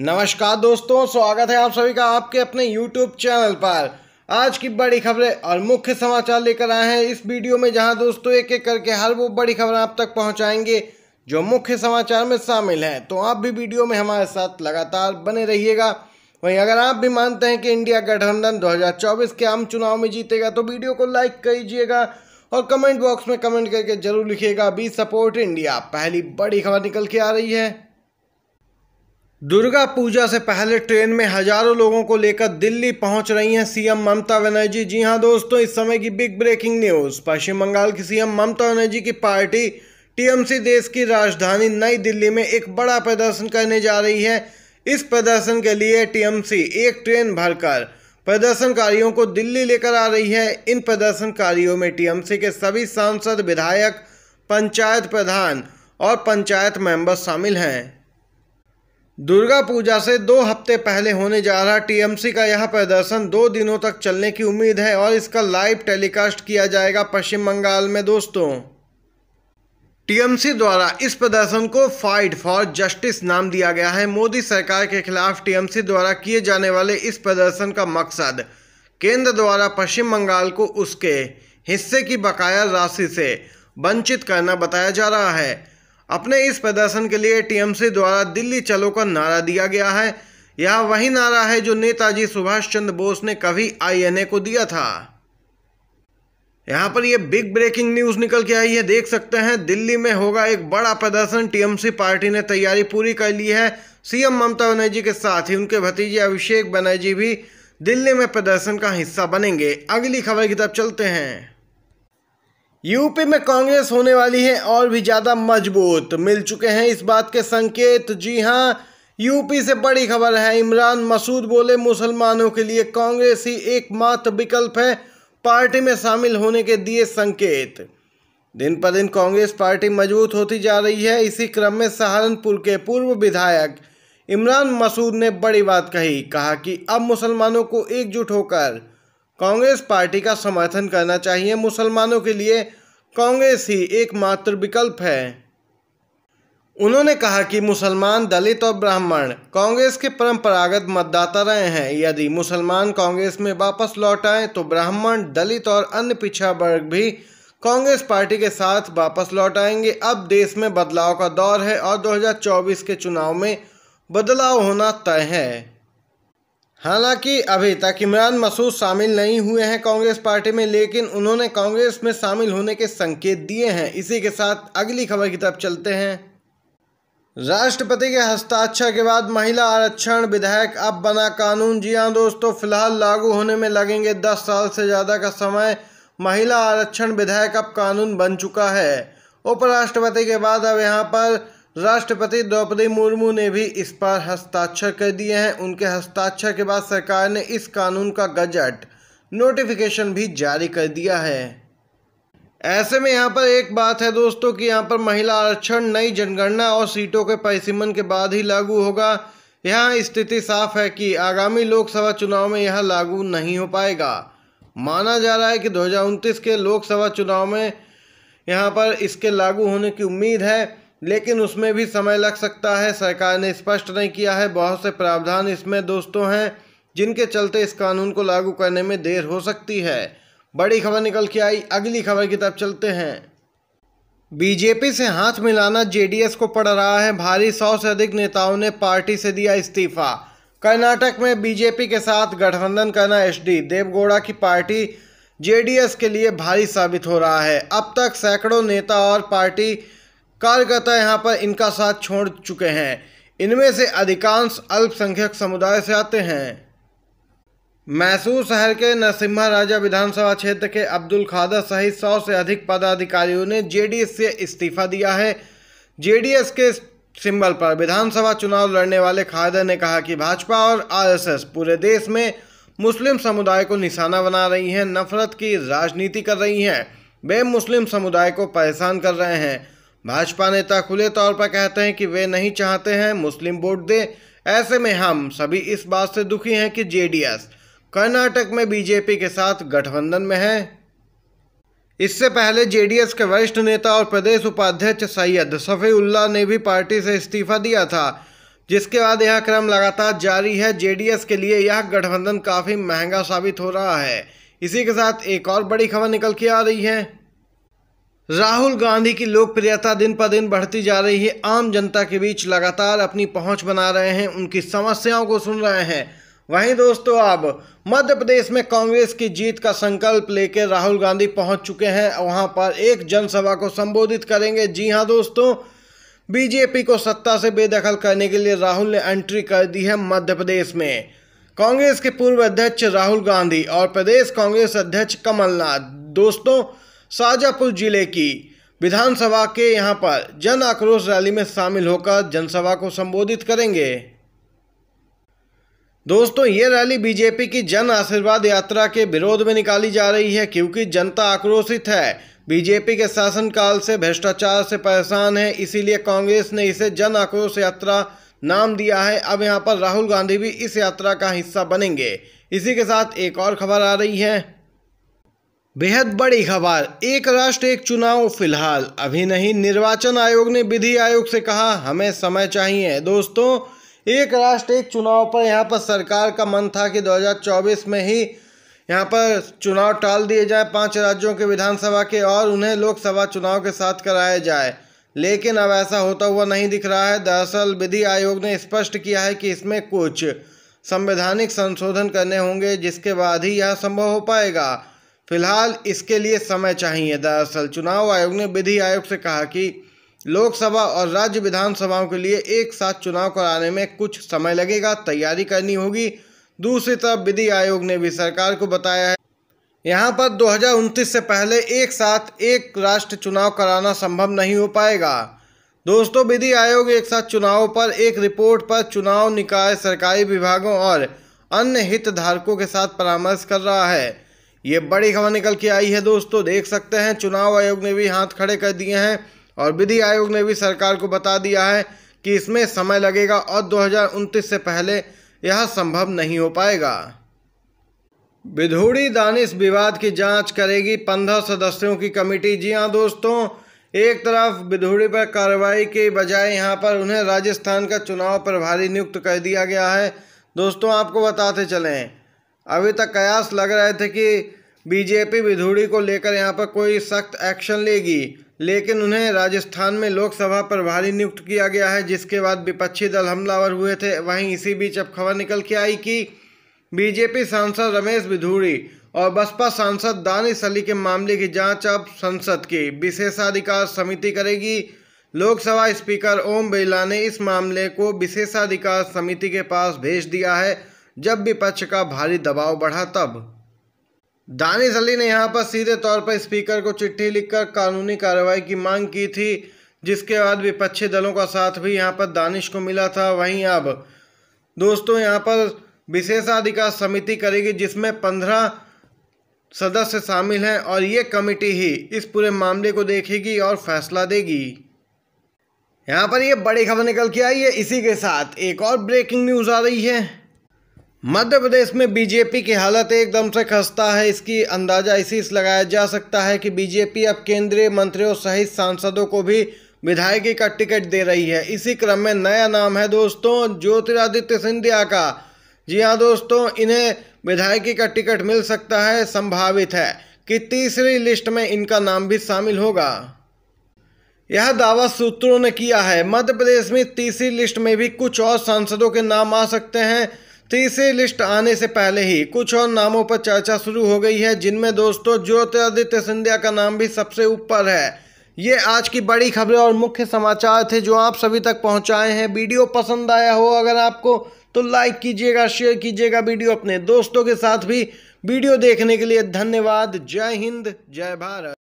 नमस्कार दोस्तों स्वागत है आप सभी का आपके अपने YouTube चैनल पर आज की बड़ी खबरें और मुख्य समाचार लेकर आए हैं इस वीडियो में जहां दोस्तों एक एक करके हर वो बड़ी खबर आप तक पहुंचाएंगे जो मुख्य समाचार में शामिल हैं तो आप भी वीडियो में हमारे साथ लगातार बने रहिएगा वहीं अगर आप भी मानते हैं कि इंडिया गठबंधन दो के आम चुनाव में जीतेगा तो वीडियो को लाइक कीजिएगा और कमेंट बॉक्स में कमेंट करके जरूर लिखिएगा बी सपोर्ट इंडिया पहली बड़ी खबर निकल के आ रही है दुर्गा पूजा से पहले ट्रेन में हजारों लोगों को लेकर दिल्ली पहुंच रही हैं सीएम ममता बनर्जी जी हां दोस्तों इस समय की big breaking news Paschim Bangal की सीएम ममता बनर्जी की पार्टी टीएमसी देश की राजधानी नई दिल्ली में एक बड़ा प्रदर्शन करने जा रही है इस प्रदर्शन के लिए टीएमसी एक ट्रेन भरकर प्रदर्शनकारियों को दिल्ली लेकर आ रही है इन प्रदर्शनकारियों में टीएमसी के सभी सांसद विधायक पंचायत प्रधान और पंचायत मेंबर शामिल हैं दुर्गा पूजा से दो हफ्ते पहले होने जा रहा टीएमसी का यह प्रदर्शन दो दिनों तक चलने की उम्मीद है और इसका लाइव टेलीकास्ट किया जाएगा पश्चिम बंगाल में दोस्तों टीएमसी द्वारा इस प्रदर्शन को फाइट फॉर जस्टिस नाम दिया गया है मोदी सरकार के खिलाफ टीएमसी द्वारा किए जाने वाले इस प्रदर्शन का मकसद केंद्र द्वारा पश्चिम बंगाल को उसके हिस्से की बकाया राशि से वंचित करना बताया जा रहा है अपने इस प्रदर्शन के लिए टीएमसी द्वारा दिल्ली चलो का नारा दिया गया है यह वही नारा है जो नेताजी सुभाष चंद्र बोस ने कभी आईएनए को दिया था यहाँ पर यह बिग ब्रेकिंग न्यूज निकल के आई है देख सकते हैं दिल्ली में होगा एक बड़ा प्रदर्शन टीएमसी पार्टी ने तैयारी पूरी कर ली है सीएम ममता बनर्जी के साथ ही उनके भतीजे अभिषेक बनर्जी भी दिल्ली में प्रदर्शन का हिस्सा बनेंगे अगली खबर की तरफ चलते हैं यूपी में कांग्रेस होने वाली है और भी ज़्यादा मजबूत मिल चुके हैं इस बात के संकेत जी हाँ यूपी से बड़ी खबर है इमरान मसूद बोले मुसलमानों के लिए कांग्रेस ही एकमात्र विकल्प है पार्टी में शामिल होने के दिए संकेत दिन पर दिन कांग्रेस पार्टी मजबूत होती जा रही है इसी क्रम में सहारनपुर के पूर्व विधायक इमरान मसूद ने बड़ी बात कही कहा कि अब मुसलमानों को एकजुट होकर कांग्रेस पार्टी का समर्थन करना चाहिए मुसलमानों के लिए कांग्रेस ही एकमात्र विकल्प है उन्होंने कहा कि मुसलमान दलित और ब्राह्मण कांग्रेस के परंपरागत मतदाता रहे हैं यदि मुसलमान कांग्रेस में वापस लौट आए तो ब्राह्मण दलित और अन्य पिछड़ा वर्ग भी कांग्रेस पार्टी के साथ वापस लौट आएंगे अब देश में बदलाव का दौर है और 2024 के चुनाव में बदलाव होना तय है हालांकि अभी तक इमरान मसूद शामिल नहीं हुए हैं कांग्रेस पार्टी में लेकिन उन्होंने कांग्रेस में शामिल होने के संकेत दिए हैं इसी के साथ अगली खबर की तरफ चलते हैं राष्ट्रपति के हस्ताक्षर के बाद महिला आरक्षण विधेयक अब बना कानून जी हाँ दोस्तों फिलहाल लागू होने में लगेंगे दस साल से ज़्यादा का समय महिला आरक्षण विधेयक अब कानून बन चुका है उपराष्ट्रपति के बाद अब यहाँ पर राष्ट्रपति द्रौपदी मुर्मू ने भी इस पर हस्ताक्षर कर दिए हैं उनके हस्ताक्षर के बाद सरकार ने इस कानून का गजट नोटिफिकेशन भी जारी कर दिया है ऐसे में यहाँ पर एक बात है दोस्तों कि यहाँ पर महिला आरक्षण नई जनगणना और सीटों के परिसीमन के बाद ही लागू होगा यहाँ स्थिति साफ है कि आगामी लोकसभा चुनाव में यह लागू नहीं हो पाएगा माना जा रहा है कि दो के लोकसभा चुनाव में यहाँ पर इसके लागू होने की उम्मीद है लेकिन उसमें भी समय लग सकता है सरकार ने स्पष्ट नहीं किया है बहुत से प्रावधान इसमें दोस्तों हैं जिनके चलते इस कानून को लागू करने में देर हो सकती है बड़ी खबर निकल के आई अगली खबर की तरफ चलते हैं बीजेपी से हाथ मिलाना जेडीएस को पड़ रहा है भारी सौ से अधिक नेताओं ने पार्टी से दिया इस्तीफा कर्नाटक में बीजेपी के साथ गठबंधन करना एचडी देवगौड़ा की पार्टी जेडीएस के लिए भारी साबित हो रहा है अब तक सैकड़ों नेता और पार्टी कार्यकर्ता यहाँ पर इनका साथ छोड़ चुके हैं इनमें से अधिकांश अल्पसंख्यक समुदाय से आते हैं मैसूर शहर के नरसिम्हा राजा विधानसभा क्षेत्र के अब्दुल खादर सहित सौ से अधिक पदाधिकारियों ने जेडीएस से इस्तीफा दिया है जेडीएस के सिंबल पर विधानसभा चुनाव लड़ने वाले खादर ने कहा कि भाजपा और आरएसएस पूरे देश में मुस्लिम समुदाय को निशाना बना रही हैं नफरत की राजनीति कर रही हैं वे मुस्लिम समुदाय को परेशान कर रहे हैं भाजपा नेता खुले तौर पर कहते हैं कि वे नहीं चाहते हैं मुस्लिम वोट दे ऐसे में हम सभी इस बात से दुखी हैं कि जेडीएस कर्नाटक में बीजेपी के साथ गठबंधन में है इससे पहले जेडीएस के वरिष्ठ नेता और प्रदेश उपाध्यक्ष सैयद सफ़ीउल्ला ने भी पार्टी से इस्तीफा दिया था जिसके बाद यह क्रम लगातार जारी है जेडीएस के लिए यह गठबंधन काफ़ी महंगा साबित हो रहा है इसी के साथ एक और बड़ी खबर निकल के आ रही है राहुल गांधी की लोकप्रियता दिन पर दिन बढ़ती जा रही है आम जनता के बीच लगातार अपनी पहुंच बना रहे हैं उनकी समस्याओं को सुन रहे हैं वहीं दोस्तों अब मध्य प्रदेश में कांग्रेस की जीत का संकल्प लेकर राहुल गांधी पहुंच चुके हैं वहां पर एक जनसभा को संबोधित करेंगे जी हां दोस्तों बीजेपी को सत्ता से बेदखल करने के लिए राहुल ने एंट्री कर दी है मध्य प्रदेश में कांग्रेस के पूर्व अध्यक्ष राहुल गांधी और प्रदेश कांग्रेस अध्यक्ष कमलनाथ दोस्तों शाहजहाँपुर जिले की विधानसभा के यहां पर जन आक्रोश रैली में शामिल होकर जनसभा को संबोधित करेंगे दोस्तों ये रैली बीजेपी की जन आशीर्वाद यात्रा के विरोध में निकाली जा रही है क्योंकि जनता आक्रोशित है बीजेपी के शासनकाल से भ्रष्टाचार से परेशान है इसीलिए कांग्रेस ने इसे जन आक्रोश यात्रा नाम दिया है अब यहाँ पर राहुल गांधी भी इस यात्रा का हिस्सा बनेंगे इसी के साथ एक और खबर आ रही है बेहद बड़ी खबर एक राष्ट्र एक चुनाव फिलहाल अभी नहीं निर्वाचन आयोग ने विधि आयोग से कहा हमें समय चाहिए दोस्तों एक राष्ट्र एक चुनाव पर यहाँ पर सरकार का मन था कि 2024 में ही यहाँ पर चुनाव टाल दिए जाए पांच राज्यों के विधानसभा के और उन्हें लोकसभा चुनाव के साथ कराया जाए लेकिन अब ऐसा होता हुआ नहीं दिख रहा है दरअसल विधि आयोग ने स्पष्ट किया है कि इसमें कुछ संवैधानिक संशोधन करने होंगे जिसके बाद ही यह संभव हो पाएगा फिलहाल इसके लिए समय चाहिए दरअसल चुनाव आयोग ने विधि आयोग से कहा कि लोकसभा और राज्य विधानसभाओं के लिए एक साथ चुनाव कराने में कुछ समय लगेगा तैयारी करनी होगी दूसरी तरफ विधि आयोग ने भी सरकार को बताया है यहाँ पर दो से पहले एक साथ एक राष्ट्र चुनाव कराना संभव नहीं हो पाएगा दोस्तों विधि आयोग एक साथ चुनाव पर एक रिपोर्ट पर चुनाव निकाय सरकारी विभागों और अन्य हितधारकों के साथ परामर्श कर रहा है ये बड़ी खबर निकल के आई है दोस्तों देख सकते हैं चुनाव आयोग ने भी हाथ खड़े कर दिए हैं और विधि आयोग ने भी सरकार को बता दिया है कि इसमें समय लगेगा और दो से पहले यह संभव नहीं हो पाएगा विधूड़ी दानिश विवाद की जांच करेगी पंद्रह सदस्यों की कमेटी जी हाँ दोस्तों एक तरफ विधूड़ी पर कार्रवाई के बजाय यहाँ पर उन्हें राजस्थान का चुनाव प्रभारी नियुक्त कर दिया गया है दोस्तों आपको बताते चलें अभी तक कयास लग रहे थे कि बीजेपी विधुड़ी को लेकर यहाँ पर कोई सख्त एक्शन लेगी लेकिन उन्हें राजस्थान में लोकसभा प्रभारी नियुक्त किया गया है जिसके बाद विपक्षी दल हमलावर हुए थे वहीं इसी बीच अब खबर निकल के आई कि बीजेपी सांसद रमेश विधूड़ी और बसपा सांसद दानिश अली के मामले की जांच अब संसद की विशेषाधिकार समिति करेगी लोकसभा स्पीकर ओम बिरला ने इस मामले को विशेषाधिकार समिति के पास भेज दिया है जब विपक्ष का भारी दबाव बढ़ा तब दानिश अली ने यहाँ पर सीधे तौर पर स्पीकर को चिट्ठी लिखकर कानूनी कार्रवाई की मांग की थी जिसके बाद विपक्षी दलों का साथ भी यहाँ पर दानिश को मिला था वहीं अब दोस्तों यहाँ पर विशेषाधिकार समिति करेगी जिसमें पंद्रह सदस्य शामिल हैं और ये कमेटी ही इस पूरे मामले को देखेगी और फैसला देगी यहाँ पर ये बड़ी खबर निकल के आई है इसी के साथ एक और ब्रेकिंग न्यूज़ आ रही है मध्य प्रदेश में बीजेपी की हालत एकदम से खस्ता है इसकी अंदाज़ा इसी से लगाया जा सकता है कि बीजेपी अब केंद्रीय मंत्रियों सहित सांसदों को भी विधायकी का टिकट दे रही है इसी क्रम में नया नाम है दोस्तों ज्योतिरादित्य सिंधिया का जी हाँ दोस्तों इन्हें विधायकी का टिकट मिल सकता है संभावित है कि तीसरी लिस्ट में इनका नाम भी शामिल होगा यह दावा सूत्रों ने किया है मध्य प्रदेश में तीसरी लिस्ट में भी कुछ और सांसदों के नाम आ सकते हैं तीसरी लिस्ट आने से पहले ही कुछ और नामों पर चर्चा शुरू हो गई है जिनमें दोस्तों ज्योतिरादित्य सिंधिया का नाम भी सबसे ऊपर है ये आज की बड़ी खबरें और मुख्य समाचार थे जो आप सभी तक पहुंचाए हैं वीडियो पसंद आया हो अगर आपको तो लाइक कीजिएगा शेयर कीजिएगा वीडियो अपने दोस्तों के साथ भी वीडियो देखने के लिए धन्यवाद जय हिंद जय भारत